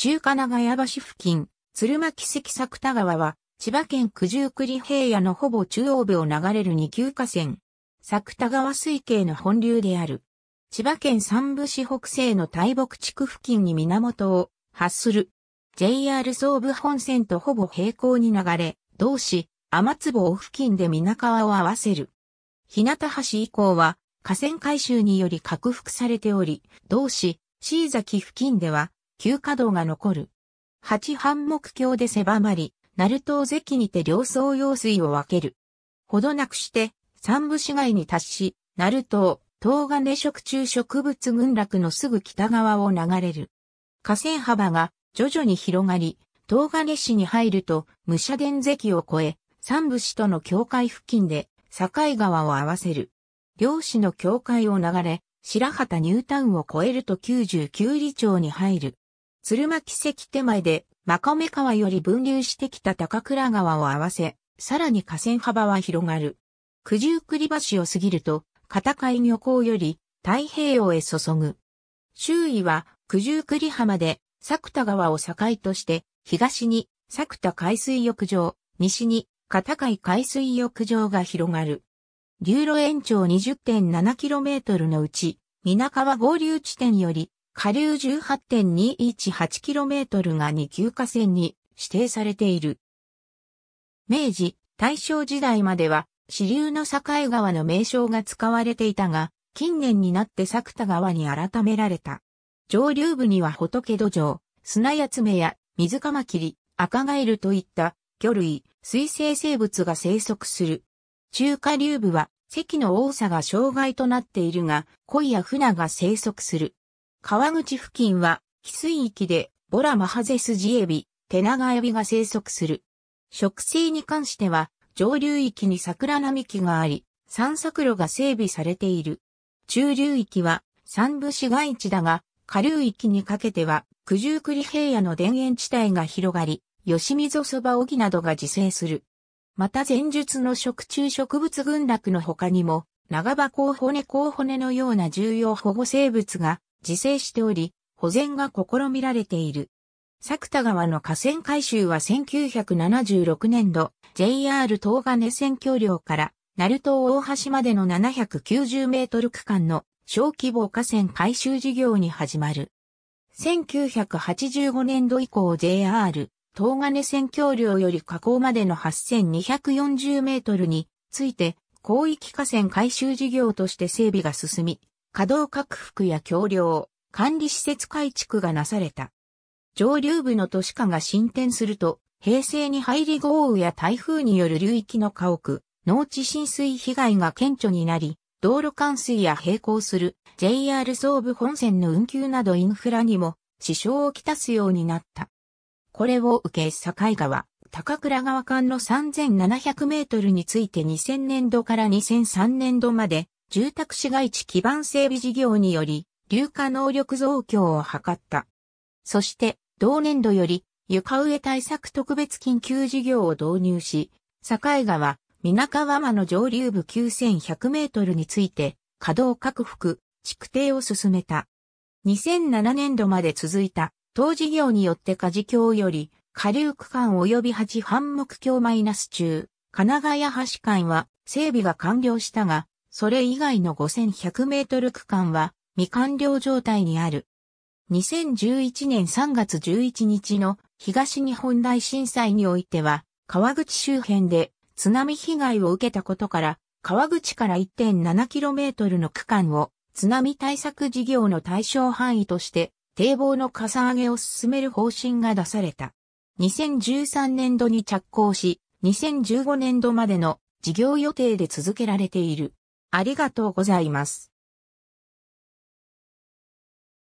中華長屋橋付近、鶴巻関作田川は、千葉県九十九里平野のほぼ中央部を流れる二級河川。作田川水系の本流である。千葉県三部市北西の大木地区付近に源を発する。JR 総武本線とほぼ平行に流れ、同市、天坪付近で皆川を合わせる。日向橋以降は、河川改修により拡幅されており、同市、椎崎付近では、急稼働が残る。八半目橋で狭まり、鳴門関にて両層用水を分ける。ほどなくして、三部市街に達し、鳴門、東金食中植物群落のすぐ北側を流れる。河川幅が徐々に広がり、東金市に入ると武者殿関を越え、三部市との境界付近で境川を合わせる。両市の境界を流れ、白旗ニュータウンを越えると99里町に入る。鶴巻関手前で、真亀川より分流してきた高倉川を合わせ、さらに河川幅は広がる。九十九里橋を過ぎると、片海漁港より太平洋へ注ぐ。周囲は九十九里浜で、作田川を境として、東に作田海水浴場、西に片海海水浴場が広がる。流路延長 20.7km のうち、皆川合流地点より下流 18.218km が2級河川に指定されている。明治、大正時代までは支流の境川の名称が使われていたが、近年になって作田川に改められた。上流部には仏土壌、砂や爪や水カマキリ、赤ガエルといった魚類、水生生物が生息する。中下流部は関の多さが障害となっているが、鯉や船が生息する。川口付近は、翡翠域で、ボラマハゼスジエビ、テナガエビが生息する。植生に関しては、上流域に桜並木があり、散策路が整備されている。中流域は、三部市街地だが、下流域にかけては、九十九里平野の田園地帯が広がり、吉溝そば荻などが自生する。また前述の食虫植物群落の他にも、長葉甲骨甲骨のような重要保護生物が自生しており、保全が試みられている。作田川の河川改修は1976年度、JR 東金線橋梁から、鳴門大橋までの790メートル区間の小規模河川改修事業に始まる。1985年度以降 JR 東金線橋梁より河口までの8240メートルについて広域河川改修事業として整備が進み、稼働拡幅や橋梁、管理施設改築がなされた。上流部の都市化が進展すると、平成に入り豪雨や台風による流域の家屋、農地浸水被害が顕著になり、道路冠水や並行する JR 総武本線の運休などインフラにも支障をきたすようになった。これを受け境川、高倉川間の3700メートルについて2000年度から2003年度まで住宅市街地基盤整備事業により、流化能力増強を図った。そして、同年度より、床上対策特別緊急事業を導入し、境川、水川浜の上流部9100メートルについて、稼働拡幅、築堤を進めた。2007年度まで続いた、当事業によって家事橋より、下流区間及び八半目橋マイナス中、神川や橋間は整備が完了したが、それ以外の5100メートル区間は未完了状態にある。2011年3月11日の東日本大震災においては、川口周辺で津波被害を受けたことから、川口から 1.7km の区間を津波対策事業の対象範囲として堤防のかさ上げを進める方針が出された。2013年度に着工し、2015年度までの事業予定で続けられている。ありがとうございます。